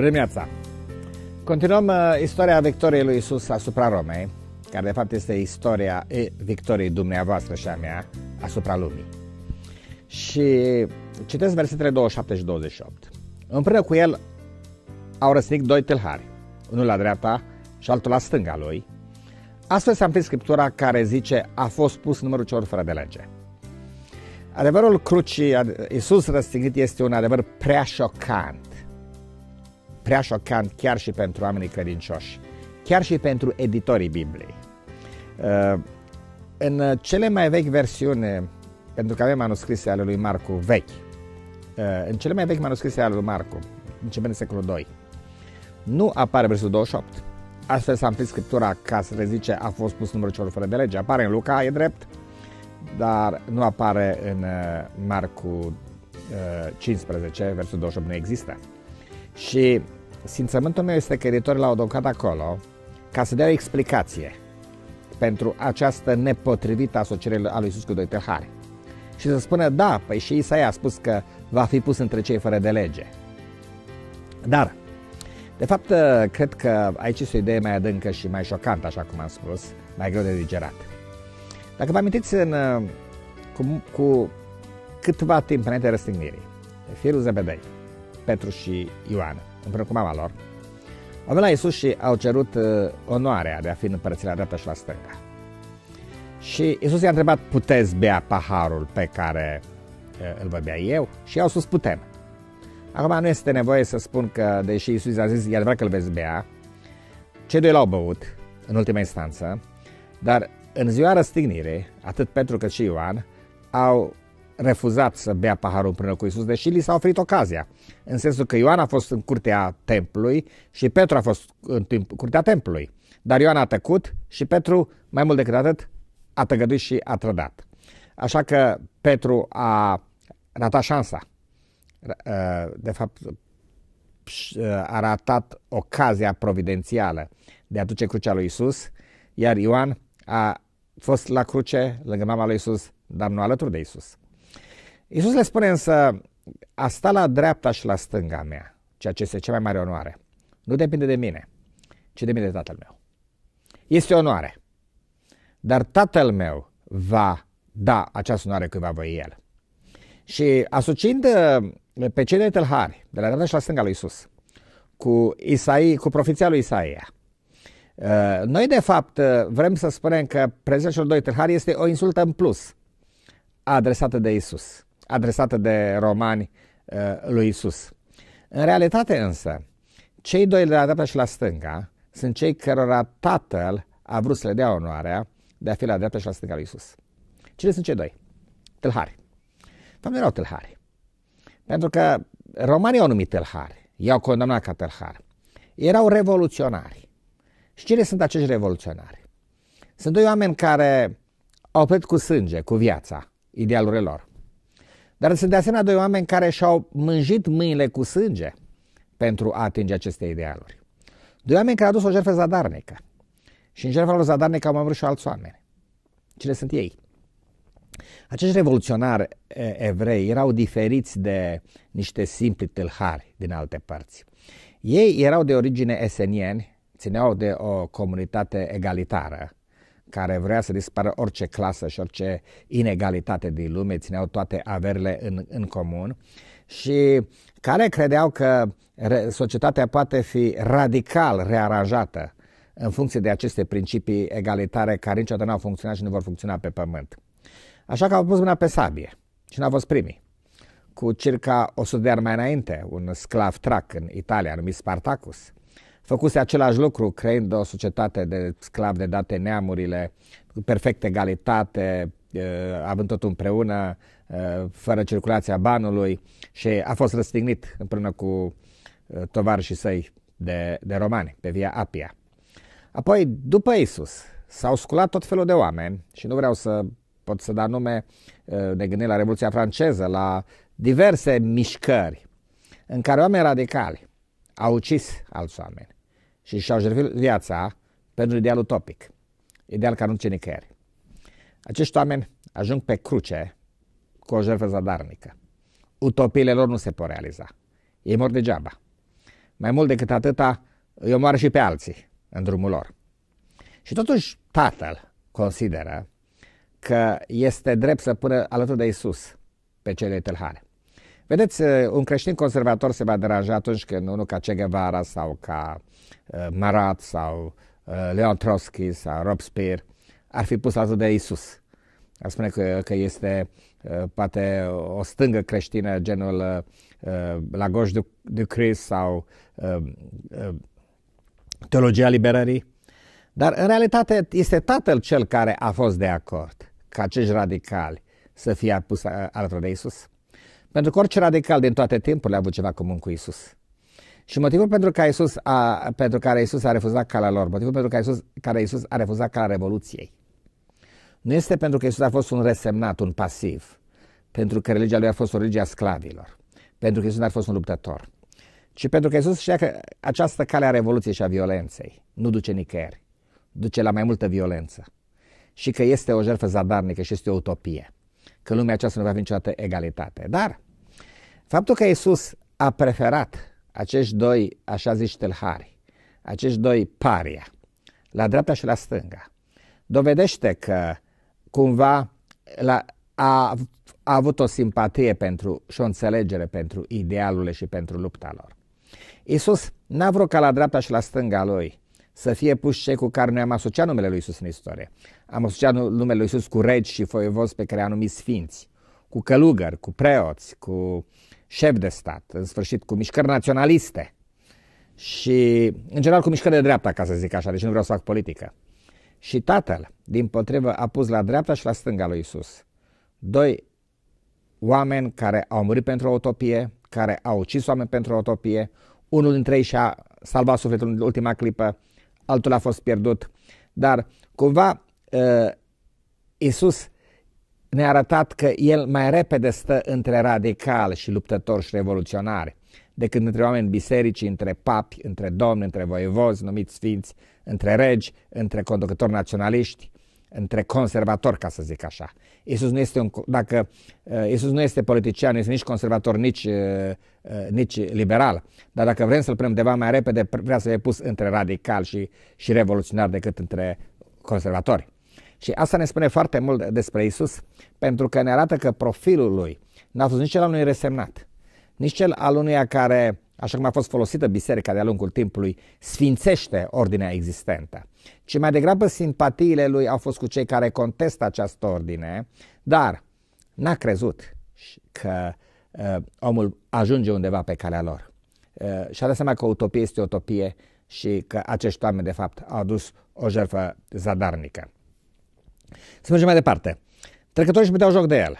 Bună dimineața! Continuăm uh, istoria victoriei lui Isus asupra Romei, care de fapt este istoria e, victoriei dumneavoastră și a mea asupra lumii. Și citesc versetele 27 și 28. Împreună cu el au răsnit doi tâlhari, unul la dreapta și altul la stânga lui. Astfel s-a împlinit scriptura care zice a fost pus numărul celor fără de lege. Adevărul crucii, Iisus răstignit este un adevăr prea șocant prea șocant chiar și pentru oamenii credincioși, chiar și pentru editorii Bibliei. Uh, în cele mai vechi versiune, pentru că avem manuscrise ale lui Marcu vechi, uh, în cele mai vechi manuscrise ale lui Marcu, începând de secolul 2, nu apare versul 28. Astfel s-a înfis Scriptura ca să se zice a fost pus numărul celor fără de lege. Apare în Luca, e drept, dar nu apare în uh, Marcu 15, versul 28 nu există. Și Simțământul meu este că editorii l-au adăugat acolo ca să dea o explicație pentru această nepotrivită asociere a lui Iisus cu doi tâlhari. Și să spună, da, păi și Isaia a spus că va fi pus între cei fără de lege. Dar, de fapt, ă, cred că aici este o idee mai adâncă și mai șocantă, așa cum am spus, mai greu de digerat. Dacă vă amintiți în, ă, cu, cu câtva timp înainte răstignirii, firul Zebedei, Petru și Ioan, împreună cu mama lor, au venit la Iisus și au cerut uh, onoarea de a fi în împărățirea la dreapta și la stânga. Și Iisus i-a întrebat, puteți bea paharul pe care uh, îl voi bea eu? Și i-au spus, putem. Acum nu este nevoie să spun că, deși Iisus a zis, e adevărat că îl veți bea, cei doi l-au băut, în ultima instanță, dar în ziua răstignirii, atât Petru cât și Ioan, au refuzat să bea paharul împreună cu Isus, deși li s-a oferit ocazia. În sensul că Ioan a fost în curtea templului și Petru a fost în curtea templului. Dar Ioan a tăcut și Petru, mai mult decât atât, a tăgăduit și a trădat. Așa că Petru a ratat șansa. Ă, de fapt, ă, a ratat ocazia providențială de a duce crucea lui Isus, iar Ioan a fost la cruce lângă mama lui Isus, dar nu alături de Isus. Iisus le spune însă, a sta la dreapta și la stânga mea, ceea ce este cea mai mare onoare, nu depinde de mine, ci depinde de tatăl meu. Este onoare, dar tatăl meu va da această onoare când va voi el. Și asociind uh, pe cei doi tâlhari, de la dreapta și la stânga lui Isus, cu, Isai, cu profeția lui Isaia, uh, noi de fapt uh, vrem să spunem că prezența celor doi tâlhari este o insultă în plus adresată de Isus adresată de romani uh, lui Isus. În realitate însă, cei doi de la dreapta și la stânga sunt cei cărora tatăl a vrut să le dea onoarea de a fi la dreapta și la stânga lui Isus. Cine sunt cei doi? Tâlhari. fapt, erau tâlhari. Pentru că romanii au numit tâlhari, i-au condamnat ca tâlhari. Erau revoluționari. Și cine sunt acești revoluționari? Sunt doi oameni care au plătit cu sânge, cu viața, idealurile lor. Dar sunt de asemenea doi oameni care și-au mânjit mâinile cu sânge pentru a atinge aceste idealuri. Doi oameni care au adus o jertfă zadarnică. Și în jertfa lor zadarnică au mai vrut și alți oameni. Cine sunt ei? Acești revoluționari evrei erau diferiți de niște simpli tâlhari din alte părți. Ei erau de origine esenieni, țineau de o comunitate egalitară, care vrea să dispară orice clasă și orice inegalitate din lume, țineau toate averile în, în comun și care credeau că societatea poate fi radical rearanjată în funcție de aceste principii egalitare care niciodată nu au funcționat și nu vor funcționa pe pământ. Așa că au pus mâna pe sabie și n-au fost primii. Cu circa 100 de ani mai înainte, un sclav trac în Italia numit Spartacus făcuse același lucru, creând o societate de sclavi de date neamurile, cu perfectă egalitate, având tot împreună, fără circulația banului și a fost răstignit împreună cu tovarășii săi de, de romani pe via Apia. Apoi, după Isus, s-au sculat tot felul de oameni și nu vreau să pot să da nume, ne gândim la Revoluția franceză, la diverse mișcări în care oameni radicali a ucis alți oameni și și-au jertfit viața pentru idealul topic, ideal care nu ce nicăieri. Acești oameni ajung pe cruce cu o jertfă zadarnică. Utopiile lor nu se pot realiza. Ei mor degeaba. Mai mult decât atâta, îi omoară și pe alții în drumul lor. Și totuși tatăl consideră că este drept să pună alături de Isus pe cele de tâlhare. Vedeți, uh, un creștin conservator se va deranja atunci când unul ca Che Guevara sau ca uh, Marat sau uh, Leon Trotsky sau Robespierre ar fi pus alături de Isus. Ar spune că, că este poate o stângă creștină genul la Lagos du, du Cris sau Teologia Liberării. Dar în realitate este tatăl cel care a fost de acord ca acești radicali să fie pus alături de Isus. Pentru că orice radical din toate timpurile a avut ceva comun cu Isus. Și motivul pentru, că Isus a, pentru care Isus a refuzat calea lor, motivul pentru care Isus, care Isus a refuzat calea Revoluției, nu este pentru că Isus a fost un resemnat, un pasiv, pentru că religia lui a fost o religie a sclavilor, pentru că Isus n-a fost un luptător, ci pentru că Isus știa că această cale a Revoluției și a violenței nu duce nicăieri, duce la mai multă violență și că este o jertfă zadarnică și este o utopie că lumea aceasta nu va avea niciodată egalitate. Dar faptul că Iisus a preferat acești doi, așa zici, tâlhari, acești doi paria, la dreapta și la stânga, dovedește că cumva la, a, a avut o simpatie pentru și o înțelegere pentru idealurile și pentru lupta lor. Iisus n-a vrut ca la dreapta și la stânga lui să fie pus cei cu care noi am asociat numele lui Isus în istorie. Am asociat numele lui Isus cu regi și foievozi pe care i-am numit sfinți, cu călugări, cu preoți, cu șef de stat, în sfârșit cu mișcări naționaliste și în general cu mișcări de dreapta, ca să zic așa, deci nu vreau să fac politică. Și tatăl, din potrivă, a pus la dreapta și la stânga lui Isus. Doi oameni care au murit pentru o utopie, care au ucis oameni pentru o utopie, unul dintre ei și-a salvat sufletul în ultima clipă, altul a fost pierdut. Dar cumva ă, Isus ne-a arătat că el mai repede stă între radical și luptător și revoluționari decât între oameni biserici, între papi, între domni, între voievozi numiți sfinți, între regi, între conducători naționaliști între conservatori, ca să zic așa. Isus nu este un, dacă uh, Isus nu este politician, nu este nici conservator, nici, uh, uh, nici liberal, dar dacă vrem să-l punem deva mai repede, vrea să fie pus între radical și, și revoluționar decât între conservatori. Și asta ne spune foarte mult despre Isus, pentru că ne arată că profilul lui n-a fost nici cel al unui resemnat, nici cel al unui care, așa cum a fost folosită biserica de-a lungul timpului, sfințește ordinea existentă ci mai degrabă simpatiile lui au fost cu cei care contestă această ordine, dar n-a crezut că uh, omul ajunge undeva pe calea lor. Uh, și-a dat seama că utopie este utopie și că acești oameni, de fapt, au adus o jertfă zadarnică. Să mergem mai departe. Trecătorii își puteau joc de el.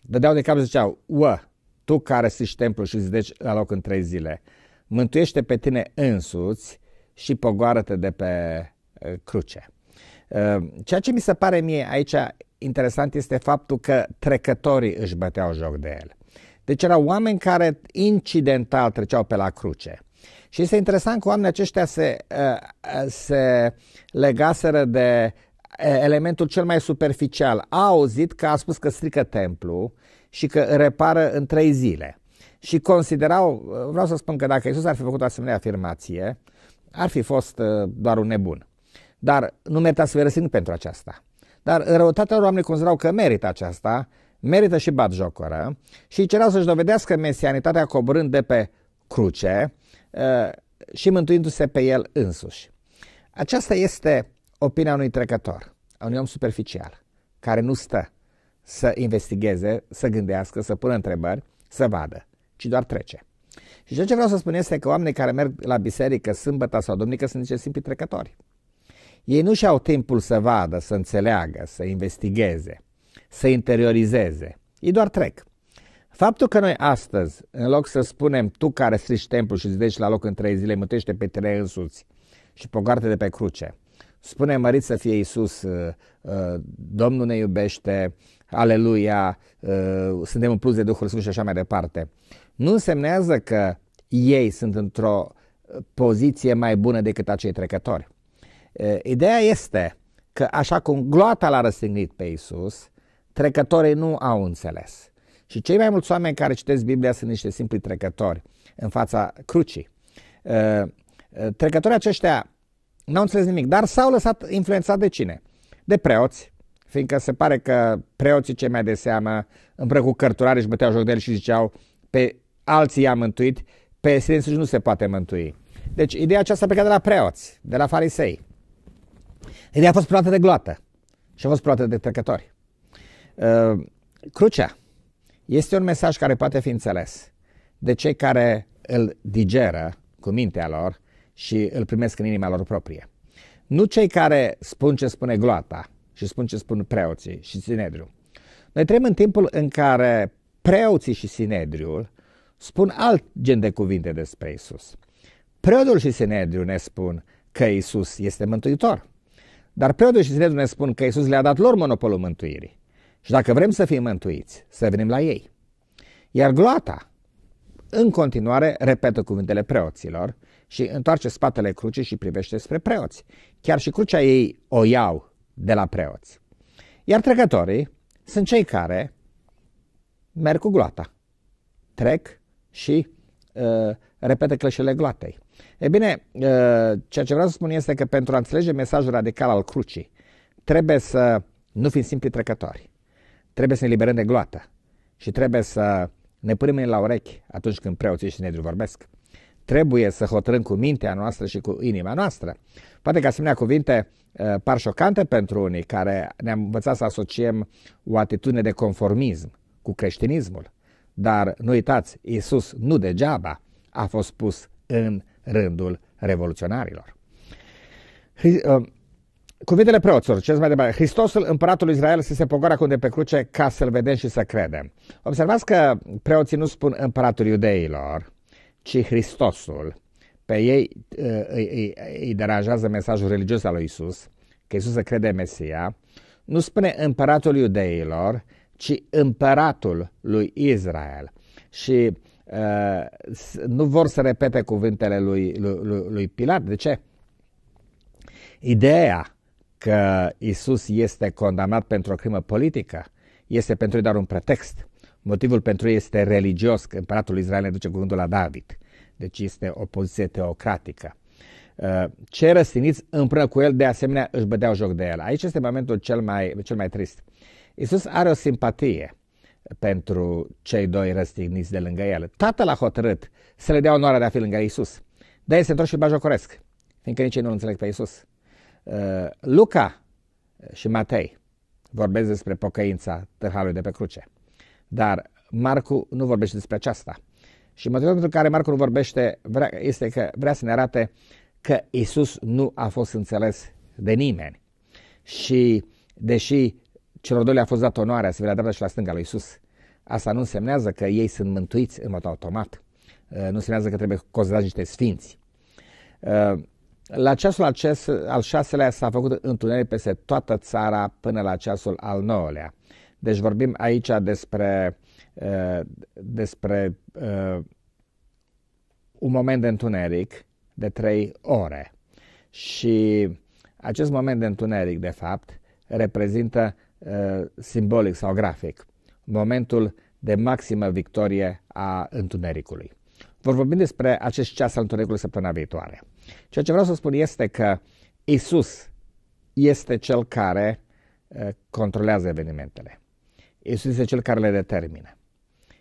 Dădeau de cap și ziceau, uă, tu care ești templu și zideci la loc în trei zile, mântuiește pe tine însuți și pogoară-te de pe Uh, cruce. Uh, ceea ce mi se pare mie aici interesant este faptul că trecătorii își băteau joc de el. Deci erau oameni care incidental treceau pe la cruce. Și este interesant că oamenii aceștia se, uh, se legaseră de elementul cel mai superficial. A auzit că a spus că strică templu și că repară în trei zile. Și considerau, vreau să spun că dacă Isus ar fi făcut o asemenea afirmație, ar fi fost doar un nebun. Dar nu merita să vă pentru aceasta. Dar răutatea lor oamenii considerau că merită aceasta, merită și batjocoră și cereau să-și dovedească mesianitatea coborând de pe cruce uh, și mântuindu-se pe el însuși. Aceasta este opinia unui trecător, a unui om superficial, care nu stă să investigheze, să gândească, să pună întrebări, să vadă, ci doar trece. Și ceea ce vreau să spun este că oamenii care merg la biserică sâmbătă sau duminică sunt niște simpli trecători. Ei nu și-au timpul să vadă, să înțeleagă, să investigheze, să interiorizeze. Ei doar trec. Faptul că noi astăzi, în loc să spunem tu care strici templul și zici la loc în trei zile, mutește pe trei însuți și pogarte de pe cruce, spune mărit să fie Iisus, uh, uh, Domnul ne iubește, aleluia, uh, suntem în de Duhul Sfânt și așa mai departe. Nu însemnează că ei sunt într-o poziție mai bună decât acei trecători. Ideea este că așa cum gloata l-a răstignit pe Isus, trecătorii nu au înțeles. Și cei mai mulți oameni care citesc Biblia sunt niște simpli trecători în fața crucii. Trecătorii aceștia n-au înțeles nimic, dar s-au lăsat influențat de cine? De preoți, fiindcă se pare că preoții cei mai de seamă, împreună cu cărturare își băteau joc de el și ziceau pe alții i-a mântuit, pe sine nu se poate mântui. Deci ideea aceasta care de la preoți, de la farisei. El a fost proată de gloată și a fost proată de trecători. Uh, crucea este un mesaj care poate fi înțeles de cei care îl digeră cu mintea lor și îl primesc în inima lor proprie. Nu cei care spun ce spune gloata și spun ce spun preoții și sinedriul. Noi trăim în timpul în care preoții și sinedriul spun alt gen de cuvinte despre Isus. Preotul și sinedriul ne spun că Isus este mântuitor. Dar preotul și Sinedul ne spun că Isus le-a dat lor monopolul mântuirii. Și dacă vrem să fim mântuiți, să venim la ei. Iar gloata, în continuare, repetă cuvintele preoților și întoarce spatele crucii și privește spre preoți. Chiar și crucea ei o iau de la preoți. Iar trecătorii sunt cei care merg cu gloata. Trec și uh, repetă clășele gloatei. E bine, ceea ce vreau să spun este că pentru a înțelege mesajul radical al crucii, trebuie să nu fim simpli trecători. Trebuie să ne liberăm de gloată și trebuie să ne punem la urechi atunci când preoții și nedru vorbesc. Trebuie să hotărâm cu mintea noastră și cu inima noastră. Poate că asemenea cuvinte par șocante pentru unii care ne-am învățat să asociem o atitudine de conformism cu creștinismul. Dar nu uitați, Iisus nu degeaba a fost pus în rândul revoluționarilor. Uh, cuvintele preoților, ce mai departe, Hristosul, împăratul lui Israel, să se pogoară cu pe cruce ca să-l vedem și să credem. Observați că preoții nu spun împăratul iudeilor, ci Hristosul. Pe ei uh, îi, îi, îi deranjează mesajul religios al lui Isus, că Isus se crede în Mesia. Nu spune împăratul iudeilor, ci împăratul lui Israel. Și Uh, nu vor să repete cuvintele lui, lui, lui Pilat. De ce? Ideea că Isus este condamnat pentru o crimă politică este pentru ei doar un pretext. Motivul pentru ei este religios, că împăratul Israel ne duce cuvântul la David. Deci este o poziție teocratică. Uh, ce răstiniți împreună cu el, de asemenea, își bădeau joc de el. Aici este momentul cel mai, cel mai trist. Isus are o simpatie pentru cei doi răstigniți de lângă el. Tatăl a hotărât să le dea onoarea de a fi lângă Isus. Dar ei se întorc și bajocoresc, fiindcă nici ei nu înțeleg pe Isus. Uh, Luca și Matei vorbesc despre pocăința tâlharului de pe cruce. Dar Marcu nu vorbește despre aceasta. Și motivul pentru care Marcu nu vorbește este că vrea să ne arate că Isus nu a fost înțeles de nimeni. Și deși Celor doi le-a fost dat onoarea să vedea dreapta și la stânga lui Isus. Asta nu însemnează că ei sunt mântuiți în mod automat. Uh, nu însemnează că trebuie considerați niște sfinți. Uh, la ceasul acest, al șaselea s-a făcut întuneric peste toată țara până la ceasul al nouălea. Deci vorbim aici despre, uh, despre un moment de întuneric de trei ore. Și acest moment de întuneric, de fapt, reprezintă Uh, simbolic sau grafic, momentul de maximă victorie a întunericului. Vor vorbi despre acest ceas al întunericului săptămâna viitoare. Ceea ce vreau să spun este că Isus este cel care uh, controlează evenimentele. Isus este cel care le determină.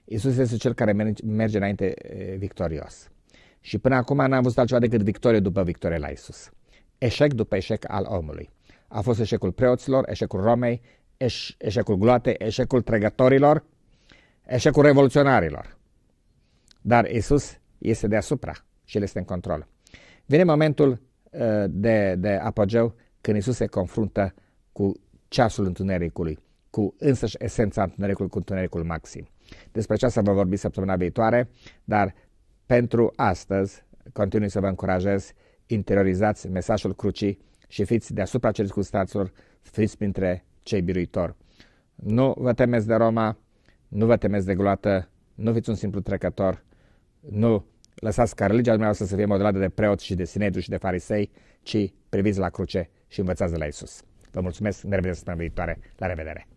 Isus este cel care merge înainte uh, victorios. Și până acum n-am văzut altceva decât victorie după victorie la Isus. Eșec după eșec al omului. A fost eșecul preoților, eșecul Romei, eș, eșecul gloate, eșecul trăgătorilor, eșecul revoluționarilor. Dar Isus este deasupra și El este în control. Vine momentul uh, de, de apogeu când Isus se confruntă cu ceasul întunericului, cu însăși esența întunericului cu întunericul maxim. Despre aceasta vă vorbi săptămâna viitoare, dar pentru astăzi continui să vă încurajez, interiorizați mesajul crucii și fiți deasupra circunstanțelor, fiți printre cei biruitori. Nu vă temeți de Roma, nu vă temeți de gloată, nu fiți un simplu trecător, nu lăsați ca religia dumneavoastră să fie modelată de preoți și de sinedru și de farisei, ci priviți la cruce și învățați de la Isus. Vă mulțumesc, ne revedem săptămâna viitoare, la revedere!